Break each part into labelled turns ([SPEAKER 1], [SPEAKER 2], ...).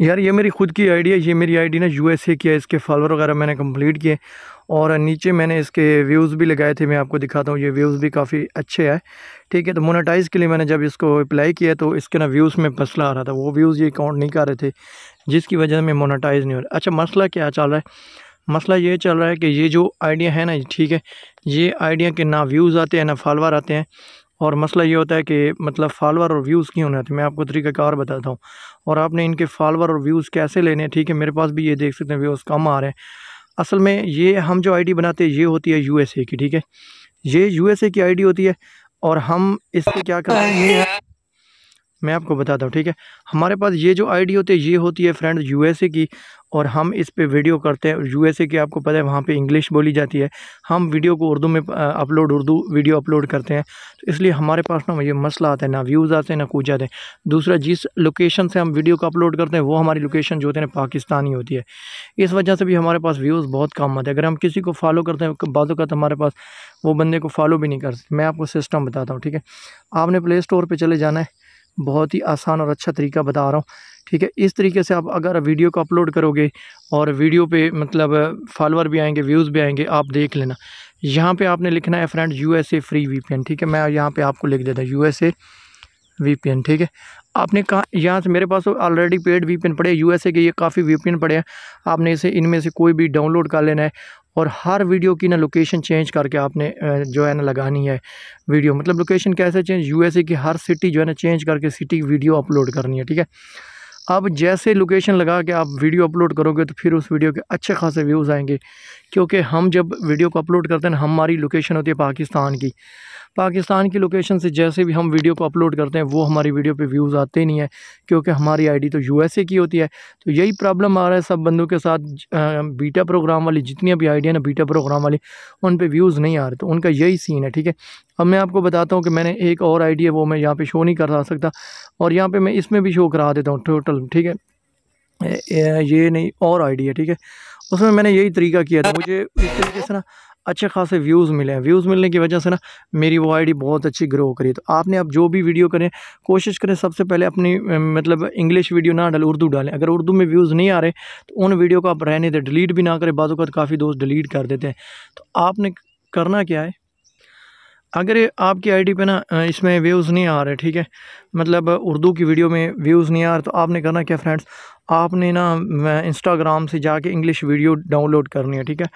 [SPEAKER 1] यार ये मेरी खुद की आईडी है ये मेरी आईडी ना यूएसए की है इसके फॉलोअर वगैरह मैंने कंप्लीट किए और नीचे मैंने इसके व्यूज़ भी लगाए थे मैं आपको दिखाता हूँ ये व्यूज़ भी काफ़ी अच्छे हैं ठीक है तो मोनेटाइज़ के लिए मैंने जब इसको अप्लाई किया तो इसके ना व्यूज़ में मसला आ रहा था वो व्यूज़ ये काउंट नहीं कर रहे थे जिसकी वजह से मोनेटाइज़ नहीं हो रहा अच्छा मसला क्या चल रहा है मसला ये चल रहा है कि ये जो आइडिया है ना ठीक है ये आइडिया के ना व्यूज़ आते हैं ना फॉलोअर आते हैं और मसला ये होता है कि मतलब फॉलोअर और व्यूज़ क्यों नहीं आते मैं आपको तरीकाकार बताता हूँ और आपने इनके फॉलोअर और व्यूज़ कैसे लेने हैं ठीक है मेरे पास भी ये देख सकते हैं व्यूज़ कम आ रहे हैं असल में ये हम जो आईडी बनाते हैं ये होती है यूएसए की ठीक है ये यूएसए की आईडी होती है और हम इससे क्या करते हैं मैं आपको बताता हूँ ठीक है हमारे पास ये जो आईडी होती है ये होती है फ्रेंड यूएसए की और हम इस पे वीडियो करते हैं यूएसए की आपको पता है वहाँ पे इंग्लिश बोली जाती है हम वीडियो को उर्दू में अपलोड उर्दू वीडियो अपलोड करते हैं तो इसलिए हमारे पास ना ये मसला आता है ना व्यूज़ आते हैं ना कुछ आते हैं दूसरा जिस लोकेशन से हम वीडियो को अपलोड करते हैं वो हमारी लोकेशन जो होती है ना पाकिस्तानी होती है इस वजह से भी हमारे पास व्यूज़ बहुत कम आते हैं अगर हम किसी को फॉलो करते हैं बाद तो हमारे पास वो बंदे को फॉलो भी नहीं कर सकते मैं आपको सिस्टम बताता हूँ ठीक है आपने प्ले स्टोर पर चले जाना है बहुत ही आसान और अच्छा तरीका बता रहा हूँ ठीक है इस तरीके से आप अगर वीडियो को अपलोड करोगे और वीडियो पे मतलब फॉलोअर भी आएंगे व्यूज़ भी आएंगे आप देख लेना यहाँ पे आपने लिखना है फ्रेंड यूएसए फ्री वीपीएन ठीक है मैं यहाँ पे आपको लिख देता हूँ यूएसए वी ठीक है आपने कहा यहाँ से मेरे पास ऑलरेडी पेड वी पड़े यूएसए के ये काफ़ी वी पड़े हैं आपने इसे इनमें से कोई भी डाउनलोड कर लेना है और हर वीडियो की ना लोकेशन चेंज करके आपने जो है ना लगानी है वीडियो मतलब लोकेशन कैसे चेंज यूएसए की हर सिटी जो है ना चेंज करके सिटी वीडियो अपलोड करनी है ठीक है अब जैसे लोकेशन लगा के आप वीडियो अपलोड करोगे तो फिर उस वीडियो के अच्छे खासे व्यूज़ आएंगे क्योंकि हम जब वीडियो को अपलोड करते हैं हमारी लोकेशन होती है पाकिस्तान की पाकिस्तान की लोकेशन से जैसे भी हम वीडियो को अपलोड करते हैं वो हमारी वीडियो पे व्यूज़ आते नहीं है क्योंकि हमारी आईडी तो यूएसए की होती है तो यही प्रॉब्लम आ रहा है सब बंदों के साथ बीटा प्रोग्राम वाली जितनी भी है ना बीटा प्रोग्राम वाली उन पर व्यूज़ नहीं आ रहे तो उनका यही सीन है ठीक है अब मैं आपको बताता हूँ कि मैंने एक और आई है वो मैं यहाँ पर शो नहीं करा सकता और यहाँ पर मैं इसमें भी शो करा देता हूँ टोटल ठीक है ये नहीं और आई है ठीक है उसमें मैंने यही तरीका किया था मुझे इस तरीके से ना अच्छे खासे व्यूज़ मिले हैं व्यूज़ मिलने की वजह से ना मेरी वो आईडी बहुत अच्छी ग्रो करी तो आपने अब जो भी वीडियो करें कोशिश करें सबसे पहले अपनी मतलब इंग्लिश वीडियो ना डालें उर्दू डालें अगर उर्दू में व्यूज़ नहीं आ रहे तो उन वीडियो को आप रहने दें डिलीट भी ना करें बाद काफ़ी दोस्त डिलीट कर देते हैं तो आपने करना क्या है अगर आपकी आईडी पे ना इसमें व्यूज़ नहीं आ रहे ठीक है मतलब उर्दू की वीडियो में व्यूज़ नहीं आ रहे तो आपने करना क्या फ्रेंड्स आपने ना इंस्टाग्राम से जाके इंग्लिश वीडियो डाउनलोड करनी है ठीक है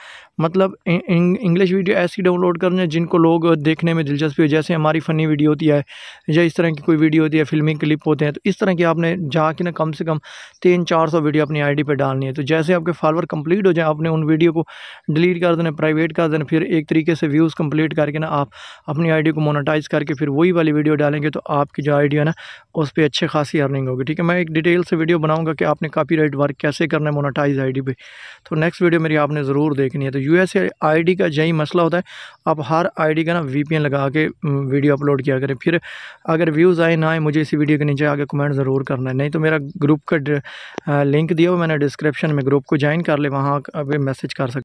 [SPEAKER 1] मतलब इंग्लिश वीडियो ऐसी डाउनलोड करनी है जिनको लोग देखने में दिलचस्पी हो जैसे हमारी फ़नी वीडियो होती है या इस तरह की कोई वीडियो होती है फिल्मी क्लिप होते हैं तो इस तरह की आपने जाके ना कम से कम तीन चार सौ वीडियो अपनी आई पर डालनी है तो जैसे आपके फॉलोअर कंप्लीट हो जाए आपने उन वीडियो को डिलीट कर देना प्राइवेट कर देना फिर एक तरीके से व्यूज़ कम्प्लीट करके ना आप अपनी आई को मोनाटाइज करके फिर वही वाली वीडियो डालेंगे तो आपकी जो आइडिया ना उस पर अच्छी खासी अर्निंग होगी ठीक है मैं एक डिटेल से वीडियो बनाऊँगा कि आप आपने कॉपीराइट वर्क कैसे करना है मोनाटाइज आईडी पे तो नेक्स्ट वीडियो मेरी आपने ज़रूर देखनी है तो आई आईडी का यही मसला होता है आप हर आईडी का ना वीपीएन लगा के वीडियो अपलोड किया करें फिर अगर व्यूज़ आए ना आए मुझे इसी वीडियो के नीचे आगे कमेंट ज़रूर करना है नहीं तो मेरा ग्रुप का लिंक दिया हुआ मैंने डिस्क्रिप्शन में ग्रुप को ज्वाइन कर ले वहाँ मैसेज कर सकता